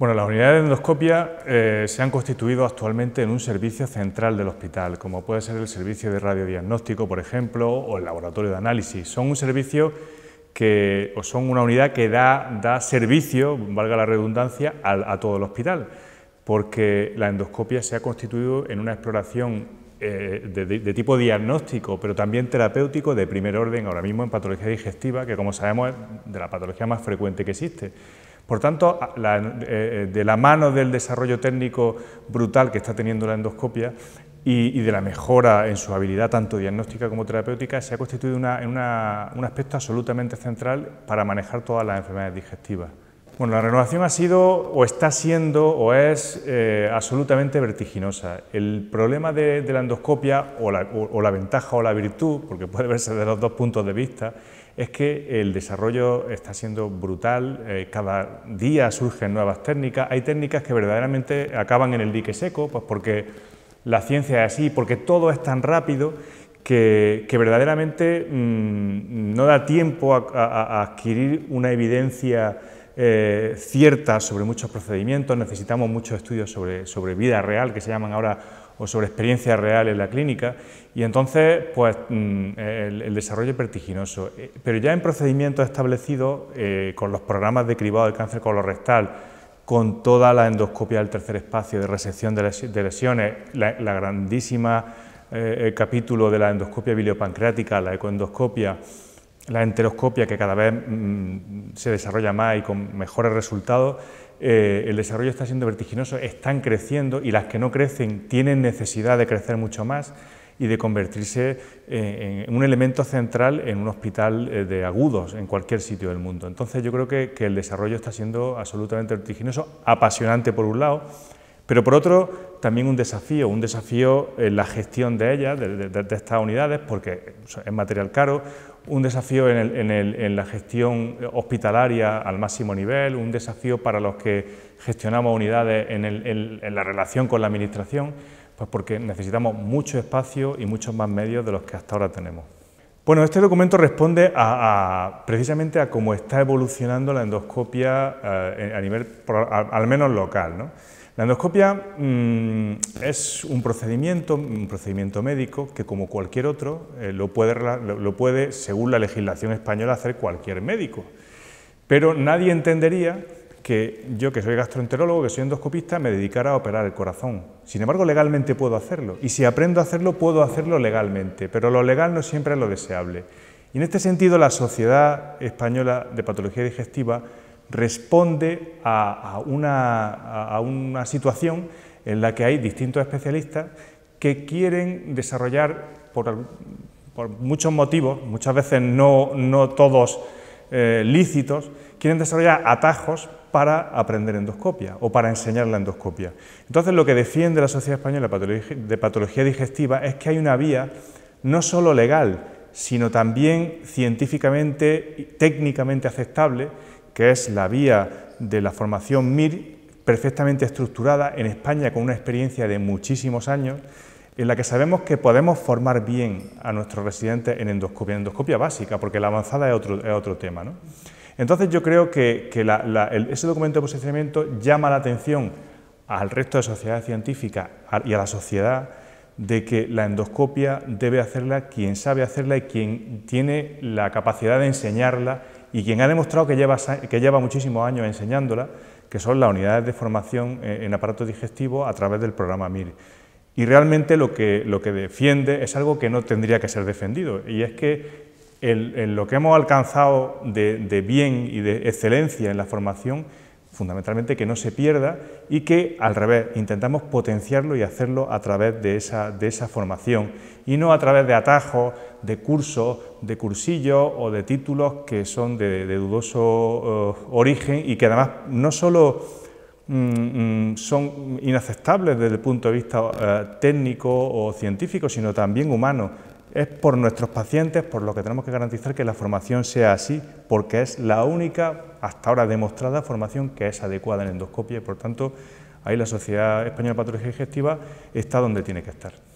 Bueno, las unidades de endoscopia eh, se han constituido actualmente en un servicio central del hospital, como puede ser el servicio de radiodiagnóstico, por ejemplo, o el laboratorio de análisis. Son un servicio que, o son una unidad que da, da servicio, valga la redundancia, a, a todo el hospital, porque la endoscopia se ha constituido en una exploración eh, de, de, tipo diagnóstico, pero también terapéutico de primer orden, ahora mismo en patología digestiva, que como sabemos es de la patología más frecuente que existe. Por tanto, eh, eh, de la mano del desarrollo técnico brutal que está teniendo la endoscopia y, de la mejora en su habilidad tanto diagnóstica como terapéutica, se ha constituido un aspecto absolutamente central para manejar todas las enfermedades digestivas. Bueno, la renovación ha sido o está siendo o es eh, absolutamente vertiginosa. El problema de, la endoscopia o la, o la, ventaja o la virtud, porque puede verse desde los dos puntos de vista, es que el desarrollo está siendo brutal, eh, cada día surgen nuevas técnicas, hay técnicas que verdaderamente acaban en el dique seco, pues porque la ciencia es así, porque todo es tan rápido que, verdaderamente mm, no da tiempo a, adquirir una evidencia eh, cierta sobre muchos procedimientos, necesitamos muchos estudios sobre, sobre vida real, que se llaman ahora o sobre experiencia real en la clínica, y entonces pues, mm, el, desarrollo es vertiginoso. Eh, pero ya en procedimientos establecidos, eh, con los programas de cribado de cáncer colorectal, con toda la endoscopia del tercer espacio de resección de lesiones, la, grandísima eh, capítulo de la endoscopia biliopancreática, la ecoendoscopia, la enteroscopia que cada vez mm, se desarrolla más y con mejores resultados, eh, el desarrollo está siendo vertiginoso, están creciendo y las que no crecen tienen necesidad de crecer mucho más y de convertirse eh, en un elemento central en un hospital eh, de agudos en cualquier sitio del mundo. Entonces yo creo que el desarrollo está siendo absolutamente vertiginoso, apasionante por un lado, pero por otro, también un desafío, un desafío en la gestión de ellas, de, estas unidades, porque es material caro, un desafío en, la gestión hospitalaria al máximo nivel, un desafío para los que gestionamos unidades en, la relación con la Administración, pues porque necesitamos mucho espacio y muchos más medios de los que hasta ahora tenemos. Bueno, este documento responde a, precisamente a cómo está evolucionando la endoscopia eh, a nivel, al menos local. ¿no? La endoscopia mm, es un procedimiento, un procedimiento médico que como cualquier otro eh, lo, puede, lo puede, según la legislación española, hacer cualquier médico. Pero nadie entendería que yo, que soy gastroenterólogo, que soy endoscopista, me dedicara a operar el corazón. Sin embargo, legalmente puedo hacerlo. Y si aprendo a hacerlo, puedo hacerlo legalmente. Pero lo legal no siempre es lo deseable. Y en este sentido, la Sociedad Española de Patología Digestiva responde a, una, situación en la que hay distintos especialistas que quieren desarrollar por, muchos motivos, muchas veces no, todos eh, lícitos, quieren desarrollar atajos para aprender endoscopia o para enseñar la endoscopia. Entonces lo que defiende la Sociedad Española de Patología Digestiva es que hay una vía no solo legal, sino también científicamente y técnicamente aceptable que es la vía de la formación MIR, perfectamente estructurada en España con una experiencia de muchísimos años, en la que sabemos que podemos formar bien a nuestros residentes en endoscopia, en endoscopia básica, porque la avanzada es otro, tema. Entonces yo creo que, ese documento de posicionamiento llama la atención al resto de sociedad científica y a la sociedad de que la endoscopia debe hacerla quien sabe hacerla y quien tiene la capacidad de enseñarla y quien ha demostrado que lleva, muchísimos años enseñándola, que son las unidades de formación eh, en aparato digestivo a través del programa Mir Y realmente lo que, defiende es algo que no tendría que ser defendido, y es que en lo que hemos alcanzado de bien y de excelencia en la formación fundamentalmente que no se pierda y que al revés intentamos potenciarlo y hacerlo a través de esa, de esa formación y no a través de atajos, de cursos, de cursillos o de títulos que son de, dudoso eh, origen y que además no solo mm, mm, son inaceptables desde el punto de vista eh, técnico o científico, sino también humano. Es por nuestros pacientes por lo que tenemos que garantizar que la formación sea así, porque es la única, hasta ahora demostrada, formación que es adecuada en endoscopia y, por tanto, ahí la Sociedad Española de Patología Digestiva está donde tiene que estar.